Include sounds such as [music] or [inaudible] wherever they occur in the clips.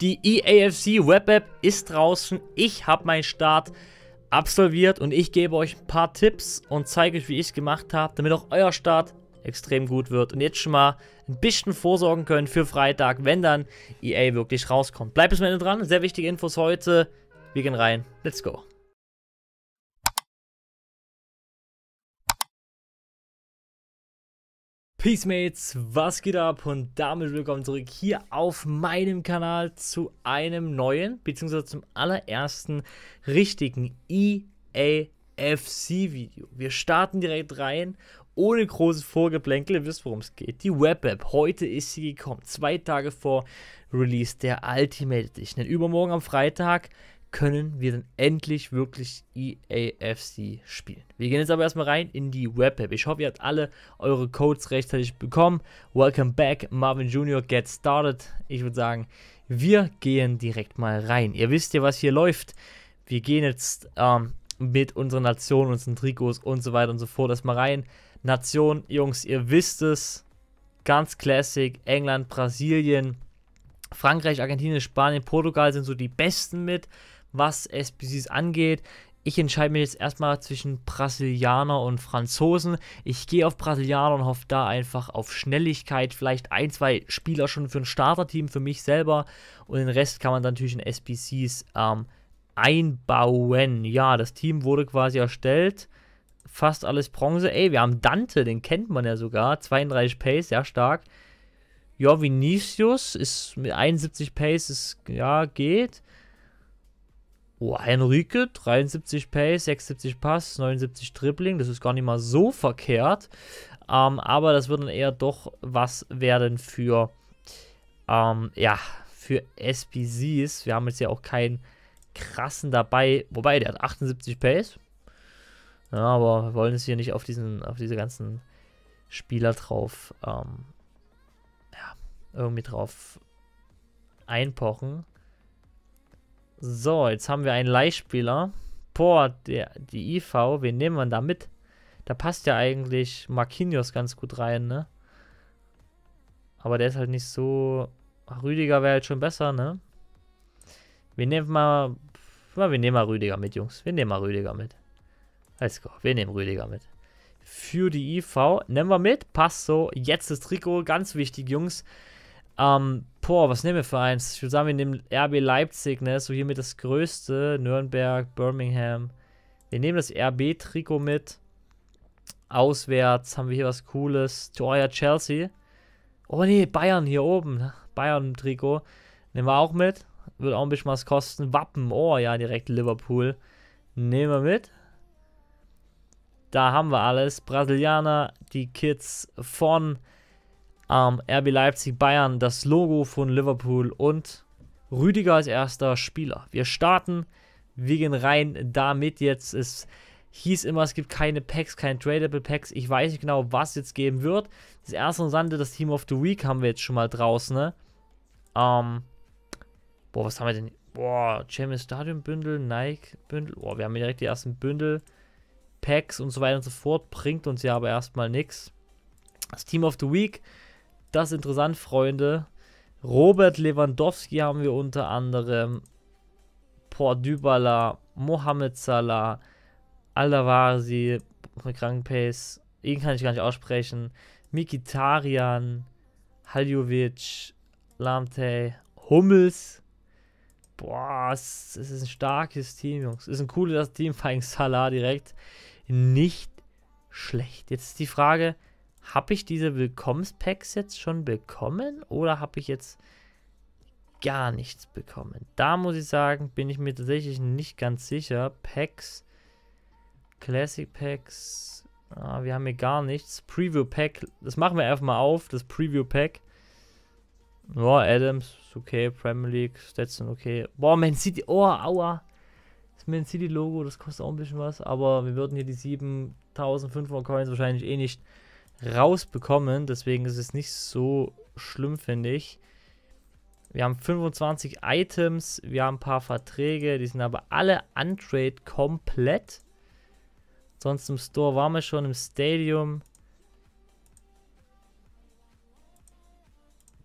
Die EAFC Web App ist draußen. Ich habe meinen Start absolviert und ich gebe euch ein paar Tipps und zeige euch, wie ich es gemacht habe, damit auch euer Start extrem gut wird und jetzt schon mal ein bisschen vorsorgen können für Freitag, wenn dann EA wirklich rauskommt. Bleibt bis zum Ende dran. Sehr wichtige Infos heute. Wir gehen rein. Let's go. Peace Mates, was geht ab und damit willkommen zurück hier auf meinem Kanal zu einem neuen, bzw. zum allerersten richtigen EAFC-Video. Wir starten direkt rein, ohne großes Vorgeplänkel, ihr wisst worum es geht. Die Web-App, heute ist sie gekommen, zwei Tage vor Release der Ultimate Edition. Denn übermorgen am Freitag können wir dann endlich wirklich EAFC spielen. Wir gehen jetzt aber erstmal rein in die Web-App. Ich hoffe, ihr habt alle eure Codes rechtzeitig bekommen. Welcome back, Marvin Jr. Get started. Ich würde sagen, wir gehen direkt mal rein. Ihr wisst ja, was hier läuft. Wir gehen jetzt ähm, mit unserer Nation, unseren Trikots und so weiter und so fort erstmal rein. Nation, Jungs, ihr wisst es. Ganz classic. England, Brasilien, Frankreich, Argentinien, Spanien, Portugal sind so die besten mit was SBCs angeht. Ich entscheide mich jetzt erstmal zwischen Brasilianer und Franzosen. Ich gehe auf Brasilianer und hoffe da einfach auf Schnelligkeit. Vielleicht ein, zwei Spieler schon für ein Starterteam, für mich selber. Und den Rest kann man dann natürlich in SBCs ähm, einbauen. Ja, das Team wurde quasi erstellt. Fast alles Bronze. Ey, wir haben Dante, den kennt man ja sogar. 32 Pace, sehr stark. Ja, Vinicius ist mit 71 Pace, ist, ja, geht. Oh, Henrike, 73 Pace, 76 Pass, 79 Dribbling, das ist gar nicht mal so verkehrt. Ähm, aber das wird dann eher doch was werden für, ähm, ja, für SPCs. Wir haben jetzt ja auch keinen krassen dabei, wobei der hat 78 Pace. Ja, aber wir wollen es hier nicht auf, diesen, auf diese ganzen Spieler drauf, ähm, ja, irgendwie drauf einpochen. So, jetzt haben wir einen Leihspieler. Boah, der, die IV, wen nehmen wir da mit? Da passt ja eigentlich Marquinhos ganz gut rein, ne? Aber der ist halt nicht so... Rüdiger wäre halt schon besser, ne? Wir nehmen mal... Wir nehmen mal Rüdiger mit, Jungs. Wir nehmen mal Rüdiger mit. Let's go. Wir nehmen Rüdiger mit. Für die IV. Nehmen wir mit. Passt so. Jetzt das Trikot. Ganz wichtig, Jungs. Ähm, Boah, was nehmen wir für eins? Ich würde sagen, wir nehmen RB Leipzig, ne? So hiermit das größte. Nürnberg, Birmingham. Wir nehmen das RB-Trikot mit. Auswärts haben wir hier was Cooles. Oh ja, Chelsea. Oh nee, Bayern hier oben. Ne? Bayern im Trikot. Nehmen wir auch mit. Wird auch ein bisschen was kosten. Wappen. Oh ja, direkt Liverpool. Nehmen wir mit. Da haben wir alles. Brasilianer, die Kids von ähm, RB Leipzig, Bayern, das Logo von Liverpool und Rüdiger als erster Spieler. Wir starten, wir gehen rein damit jetzt. Es hieß immer, es gibt keine Packs, keine Tradable Packs. Ich weiß nicht genau, was jetzt geben wird. Das erste und Sande, das Team of the Week haben wir jetzt schon mal draußen, ne? Ähm, boah, was haben wir denn? Boah, Champions Stadium Bündel, Nike Bündel. Boah, wir haben direkt die ersten Bündel. Packs und so weiter und so fort. Bringt uns ja aber erstmal nichts. Das Team of the Week das interessant, Freunde. Robert Lewandowski haben wir unter anderem, Port Pordybala, Mohamed Salah, Aldawasi, Krankpace, ihn kann ich gar nicht aussprechen, Mikitarian, Haljovic, Lamte, Hummels. Boah, es, ist ein starkes Team, Jungs. ist ein cooles Team, vor Salah direkt. Nicht schlecht. Jetzt ist die Frage, habe ich diese Willkommenspacks jetzt schon bekommen oder habe ich jetzt gar nichts bekommen? Da muss ich sagen, bin ich mir tatsächlich nicht ganz sicher. Packs, Classic Packs, ah, wir haben hier gar nichts. Preview Pack, das machen wir erstmal auf, das Preview Pack. Boah, Adams, okay, Premier League, Stetson, okay. Boah, Man City, oh, aua. Das Man City Logo, das kostet auch ein bisschen was, aber wir würden hier die 7500 Coins wahrscheinlich eh nicht rausbekommen. Deswegen ist es nicht so schlimm, finde ich. Wir haben 25 Items, wir haben ein paar Verträge, die sind aber alle untrade komplett. Sonst im Store waren wir schon, im Stadium.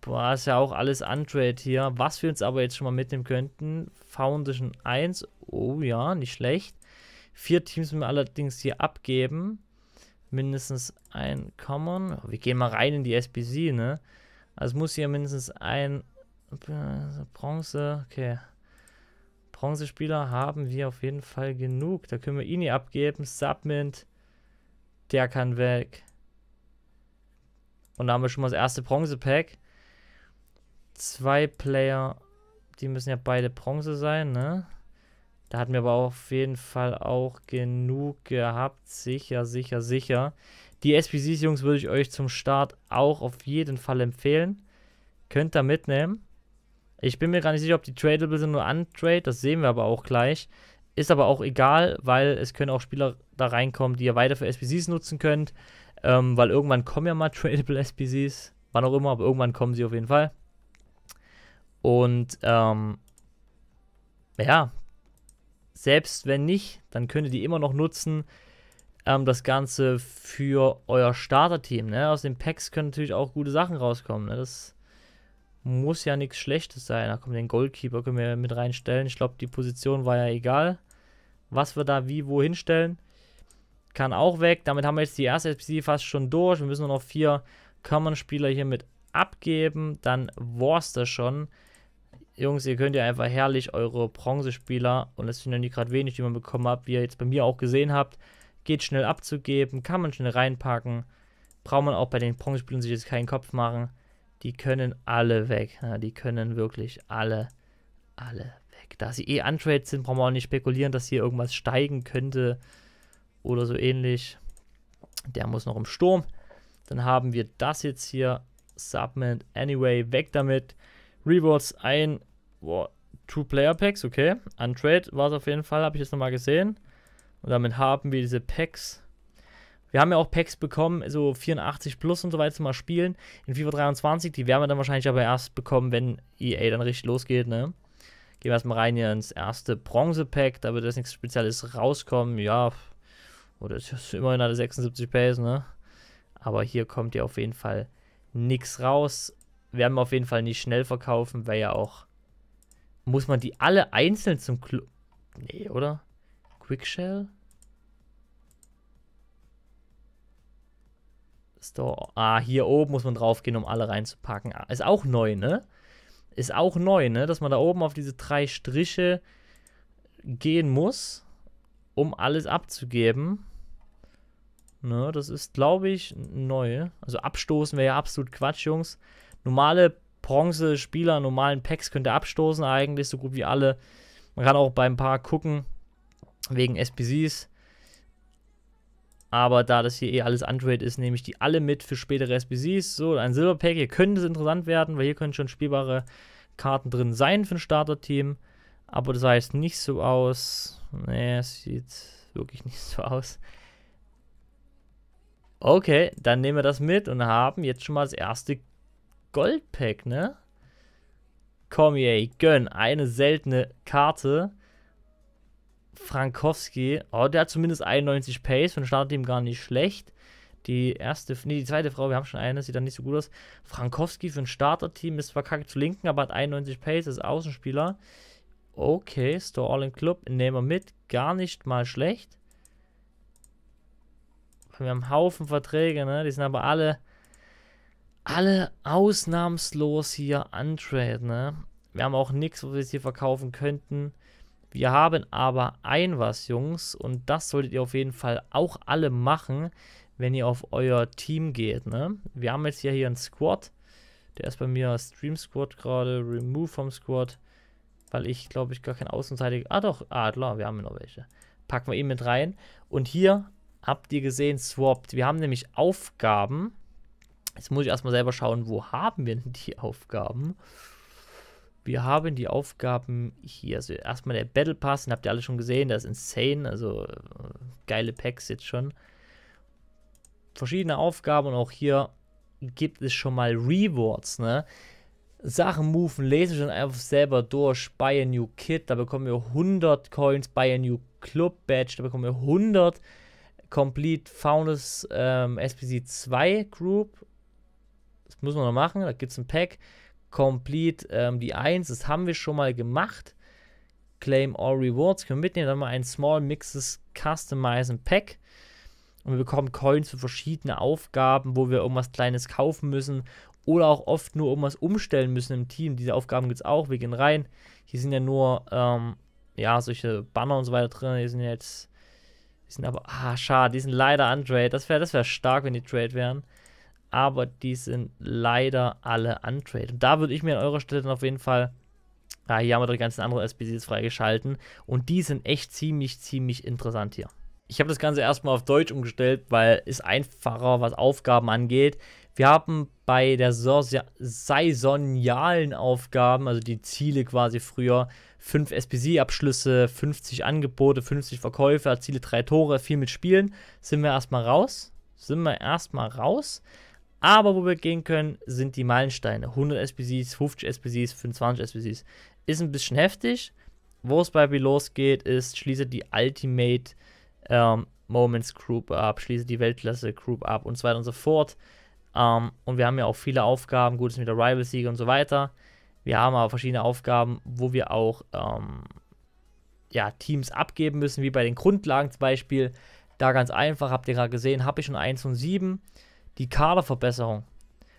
Boah, ist ja auch alles untrade hier. Was wir uns aber jetzt schon mal mitnehmen könnten. Foundation 1, oh ja, nicht schlecht. Vier Teams müssen wir allerdings hier abgeben mindestens ein Common. Oh, wir gehen mal rein in die SBC, ne? Also muss hier mindestens ein äh, Bronze, okay. Bronzespieler haben wir auf jeden Fall genug. Da können wir Ini abgeben, Submint, der kann weg. Und da haben wir schon mal das erste Bronze-Pack. Zwei Player, die müssen ja beide Bronze sein, ne? Da hatten wir aber auf jeden Fall auch genug gehabt. Sicher, sicher, sicher. Die SPCs, Jungs, würde ich euch zum Start auch auf jeden Fall empfehlen. Könnt ihr mitnehmen. Ich bin mir gar nicht sicher, ob die tradable sind oder untrade. Das sehen wir aber auch gleich. Ist aber auch egal, weil es können auch Spieler da reinkommen, die ihr weiter für SPCs nutzen könnt. Ähm, weil irgendwann kommen ja mal [laughs] tradable SPCs. Wann auch immer, aber irgendwann kommen sie auf jeden Fall. Und ähm, ja, selbst wenn nicht, dann könnt ihr die immer noch nutzen, ähm, das Ganze für euer Starterteam. Ne? Aus den Packs können natürlich auch gute Sachen rauskommen. Ne? Das muss ja nichts Schlechtes sein. Da kommt den Goldkeeper können wir mit reinstellen. Ich glaube, die Position war ja egal. Was wir da wie wo hinstellen, kann auch weg. Damit haben wir jetzt die erste SPC fast schon durch. Wir müssen nur noch vier Common-Spieler hier mit abgeben. Dann war es das schon. Jungs, ihr könnt ja einfach herrlich eure Bronzespieler, und das sind ja nicht gerade wenig, die man bekommen hat, wie ihr jetzt bei mir auch gesehen habt, geht schnell abzugeben, kann man schnell reinpacken. Braucht man auch bei den Bronzespielern sich jetzt keinen Kopf machen. Die können alle weg. Ja, die können wirklich alle, alle weg. Da sie eh untrade sind, brauchen wir auch nicht spekulieren, dass hier irgendwas steigen könnte oder so ähnlich. Der muss noch im Sturm. Dann haben wir das jetzt hier. Submit anyway, weg damit. Rewards ein, Boah, Two-Player-Packs, okay. Untrade war es auf jeden Fall, habe ich jetzt nochmal gesehen. Und damit haben wir diese Packs. Wir haben ja auch Packs bekommen, so 84 plus und so weiter zum mal spielen. In FIFA 23, die werden wir dann wahrscheinlich aber erst bekommen, wenn EA dann richtig losgeht, ne? Gehen wir erstmal rein hier ins erste Bronze-Pack, da wird jetzt nichts Spezielles rauskommen, ja. Oder oh, ist immerhin alle 76 Pace, ne? Aber hier kommt ja auf jeden Fall nichts raus. Werden wir auf jeden Fall nicht schnell verkaufen, weil ja auch muss man die alle einzeln zum Club... Nee, oder? Quickshell? Store. Ah, hier oben muss man draufgehen, um alle reinzupacken. Ah, ist auch neu, ne? Ist auch neu, ne? Dass man da oben auf diese drei Striche gehen muss, um alles abzugeben. Ne, das ist, glaube ich, neu. Also abstoßen wäre ja absolut Quatsch, Jungs. Normale Bronze-Spieler normalen Packs könnt ihr abstoßen, eigentlich so gut wie alle. Man kann auch bei ein paar gucken, wegen SPCs. Aber da das hier eh alles Android ist, nehme ich die alle mit für spätere SPCs. So, ein Silberpack, hier könnte es interessant werden, weil hier können schon spielbare Karten drin sein für ein Starter-Team. Aber das sah jetzt nicht so aus. Nee, es sieht wirklich [laughs] nicht so aus. Okay, dann nehmen wir das mit und haben jetzt schon mal das erste Goldpack, ne? Komm, ey, gönn, eine seltene Karte. Frankowski, oh, der hat zumindest 91 Pace und startet ihm gar nicht schlecht. Die erste, nee, die zweite Frau, wir haben schon eine, sieht dann nicht so gut aus. Frankowski für ein Starterteam ist verkackt zu linken, aber hat 91 Pace, ist Außenspieler. Okay, Store All in Club, nehmen wir mit, gar nicht mal schlecht. Wir haben einen Haufen Verträge, ne? Die sind aber alle alle ausnahmslos hier untrade, ne? Wir haben auch nichts, was wir jetzt hier verkaufen könnten. Wir haben aber ein was, Jungs, und das solltet ihr auf jeden Fall auch alle machen, wenn ihr auf euer Team geht, ne? Wir haben jetzt ja hier einen Squad. Der ist bei mir Stream Squad gerade, Remove vom Squad, weil ich, glaube ich, gar kein Außenseitig... Ah doch, ah klar, wir haben noch welche. Packen wir ihn mit rein. Und hier habt ihr gesehen, swapped. Wir haben nämlich Aufgaben Jetzt muss ich erstmal selber schauen, wo haben wir denn die Aufgaben? Wir haben die Aufgaben hier. Also erstmal der Battle Pass, den habt ihr alle schon gesehen, der ist insane. Also äh, geile Packs jetzt schon. Verschiedene Aufgaben und auch hier gibt es schon mal Rewards, ne? Sachen moven, lese schon einfach selber durch. Buy a new Kit, da bekommen wir 100 Coins. Buy a new Club Badge, da bekommen wir 100. Complete Founders ähm, SPC 2 Group das müssen wir noch machen. Da gibt es ein Pack. Complete ähm, die 1, das haben wir schon mal gemacht. Claim all Rewards können wir mitnehmen. Dann mal ein Small Mixes Customizen Pack. Und wir bekommen Coins für verschiedene Aufgaben, wo wir irgendwas Kleines kaufen müssen oder auch oft nur irgendwas umstellen müssen im Team. Diese Aufgaben gibt es auch. Wir gehen rein. Hier sind ja nur ähm, ja, solche Banner und so weiter drin. Hier sind jetzt. Die sind aber. Ah, schade. Die sind leider untrade. Das wäre das wär stark, wenn die Trade wären aber die sind leider alle Und Da würde ich mir an eurer Stelle dann auf jeden Fall, ja, hier haben wir die ganzen anderen SBCs freigeschalten und die sind echt ziemlich, ziemlich interessant hier. Ich habe das Ganze erstmal auf Deutsch umgestellt, weil es einfacher, was Aufgaben angeht. Wir haben bei der saisonialen Aufgaben, also die Ziele quasi früher, 5 SPC-Abschlüsse, 50 Angebote, 50 Verkäufe, Ziele 3 Tore, viel mit Spielen, sind wir erstmal raus. Sind wir erstmal raus. Aber wo wir gehen können, sind die Meilensteine. 100 SPCs, 50 SPCs, 25 SPCs. Ist ein bisschen heftig. Wo es bei B losgeht, ist, schließe die Ultimate ähm, Moments Group ab, schließe die Weltklasse Group ab und so weiter und so fort. Ähm, und wir haben ja auch viele Aufgaben, gutes mit der Rival-Siege und so weiter. Wir haben aber verschiedene Aufgaben, wo wir auch ähm, ja, Teams abgeben müssen, wie bei den Grundlagen zum Beispiel. Da ganz einfach, habt ihr gerade gesehen, habe ich schon 1 und 7 die Kaderverbesserung.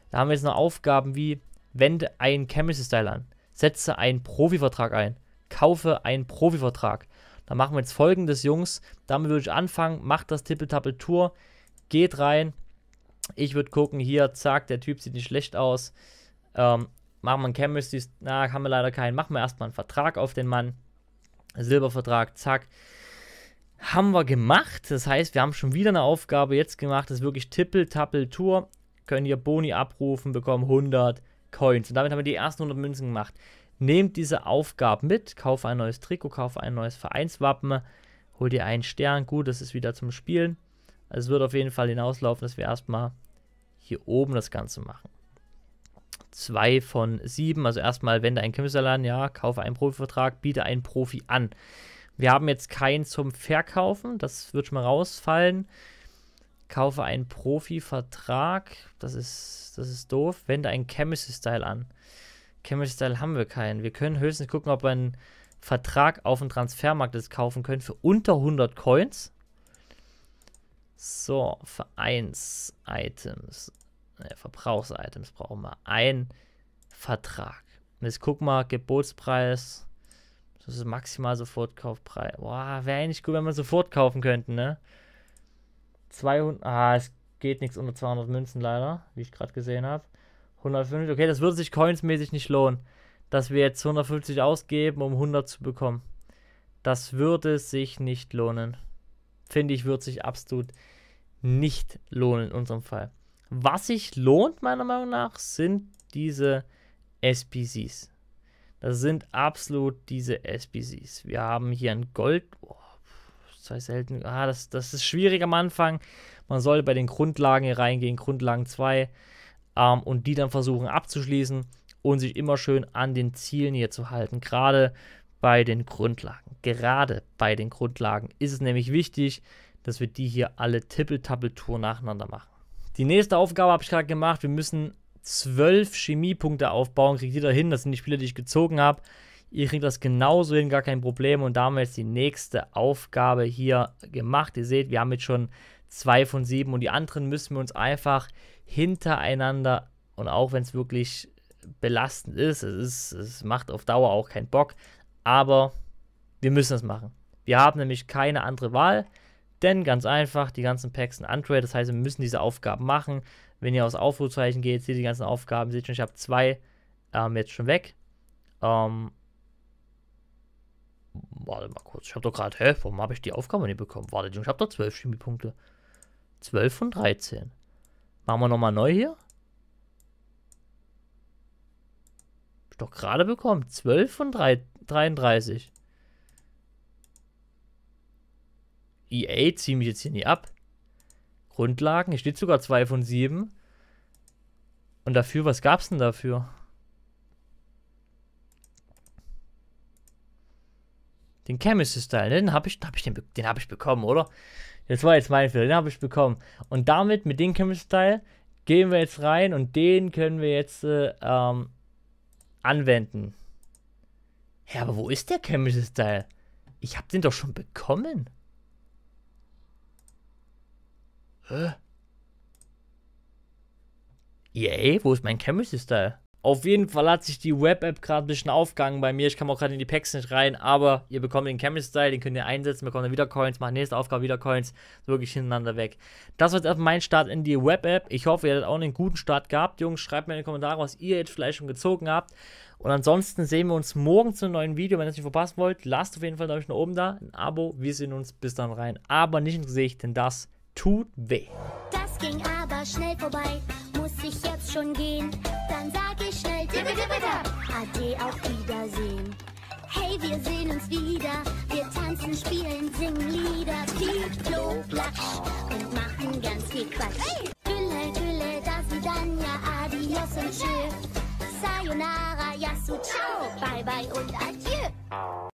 Da haben wir jetzt noch Aufgaben wie, wende einen Chemistry-Style an, setze einen Profivertrag ein, kaufe einen Profivertrag. Da machen wir jetzt folgendes, Jungs. Damit würde ich anfangen, macht das Tippeltappel-Tour, geht rein. Ich würde gucken, hier, zack, der Typ sieht nicht schlecht aus. Ähm, machen wir einen Chemistry, na, haben wir leider keinen. Machen wir erstmal einen Vertrag auf den Mann. Silbervertrag, zack haben wir gemacht. Das heißt, wir haben schon wieder eine Aufgabe jetzt gemacht. Das ist wirklich Tippel, Tappel, Tour. Können ihr Boni abrufen, bekommen 100 Coins. Und damit haben wir die ersten 100 Münzen gemacht. Nehmt diese Aufgabe mit. Kaufe ein neues Trikot, kaufe ein neues Vereinswappen. Holt ihr einen Stern. Gut, das ist wieder zum Spielen. Also es wird auf jeden Fall hinauslaufen, dass wir erstmal hier oben das Ganze machen. Zwei von sieben. Also erstmal, wende ein Kümmerladen, ja, kaufe einen Profivertrag, biete einen Profi an. Wir haben jetzt keinen zum Verkaufen, das wird schon mal rausfallen. Kaufe einen Profi-Vertrag, das ist, das ist doof. Wende einen Chemistry-Style an. Chemistry-Style haben wir keinen. Wir können höchstens gucken, ob wir einen Vertrag auf dem Transfermarkt ist, kaufen können für unter 100 Coins. So, Vereins-Items. Ne, Verbrauchs-Items brauchen wir. Ein Vertrag. Und jetzt guck mal, Gebotspreis das ist maximal Sofortkaufpreis. Boah, wäre eigentlich gut, wenn wir sofort kaufen könnten, ne? 200. Ah, es geht nichts unter 200 Münzen leider, wie ich gerade gesehen habe. 150. Okay, das würde sich coinsmäßig nicht lohnen, dass wir jetzt 150 ausgeben, um 100 zu bekommen. Das würde sich nicht lohnen. Finde ich, würde sich absolut nicht lohnen in unserem Fall. Was sich lohnt, meiner Meinung nach, sind diese SPCs. Das sind absolut diese SBCs. Wir haben hier ein Gold. Oh, zwei selten. Ah, das, das ist schwierig am Anfang. Man sollte bei den Grundlagen hier reingehen, Grundlagen 2, ähm, und die dann versuchen abzuschließen und sich immer schön an den Zielen hier zu halten. Gerade bei den Grundlagen. Gerade bei den Grundlagen ist es nämlich wichtig, dass wir die hier alle Tippeltappeltour nacheinander machen. Die nächste Aufgabe habe ich gerade gemacht. Wir müssen zwölf Chemiepunkte aufbauen, kriegt ihr da hin. Das sind die Spiele, die ich gezogen habe. Ihr kriegt das genauso hin, gar kein Problem. Und damit ist die nächste Aufgabe hier gemacht. Ihr seht, wir haben jetzt schon zwei von sieben und die anderen müssen wir uns einfach hintereinander und auch wenn es wirklich belastend ist, es ist, es macht auf Dauer auch keinen Bock, aber wir müssen es machen. Wir haben nämlich keine andere Wahl. Denn ganz einfach, die ganzen Packs sind untrade, das heißt, wir müssen diese Aufgaben machen. Wenn ihr aus Aufrufzeichen geht, seht ihr die ganzen Aufgaben, seht schon, ich habe zwei ähm, jetzt schon weg. Ähm, warte mal kurz, ich habe doch gerade, hä, warum habe ich die Aufgabe nicht bekommen? Warte, ich habe doch 12 Chemiepunkte. 12 von 13. Machen wir nochmal neu hier. Hab ich doch gerade bekommen. 12 von 3, 33. EA ziehe mich jetzt hier nie ab. Grundlagen, hier steht sogar 2 von 7. Und dafür, was gab's denn dafür? Den Chemistry-Style, ne? den habe ich, hab ich, den, den hab ich bekommen, oder? Das war jetzt mein Fehler, den habe ich bekommen. Und damit, mit dem Chemistry-Style, gehen wir jetzt rein und den können wir jetzt äh, ähm, anwenden. Ja, aber wo ist der Chemistry-Style? Ich habe den doch schon bekommen. Hä? Yay, e wo ist mein Chemistry Style? Auf jeden Fall hat sich die Web-App gerade ein bisschen aufgegangen bei mir. Ich kam auch gerade in die Packs nicht rein, aber ihr bekommt den Chemist Style, den könnt ihr einsetzen, bekommt dann wieder Coins, macht nächste Aufgabe wieder Coins, so wirklich hintereinander weg. Das war jetzt erstmal mein Start in die Web-App. Ich hoffe, ihr hattet auch einen guten Start gehabt. Jungs, schreibt mir in die Kommentare, was ihr jetzt vielleicht schon gezogen habt. Und ansonsten sehen wir uns morgen zu einem neuen Video. Wenn ihr es nicht verpassen wollt, lasst auf jeden Fall einen Daumen nach oben da, ein Abo. Wir sehen uns bis dann rein, aber nicht ins Gesicht, denn das tut weh. Das ging aber schnell vorbei, muss ich jetzt schon gehen. Dann sag ich schnell dippe, dippe, Ade, auf Wiedersehen. Hey, wir sehen uns wieder. Wir tanzen, spielen, singen Lieder, Piep, viel Kloplatsch und machen ganz viel Quatsch. Hey. Gülle, Gülle, das Vidania, adios und tschö. Sayonara, yasu, ciao, bye bye und adieu.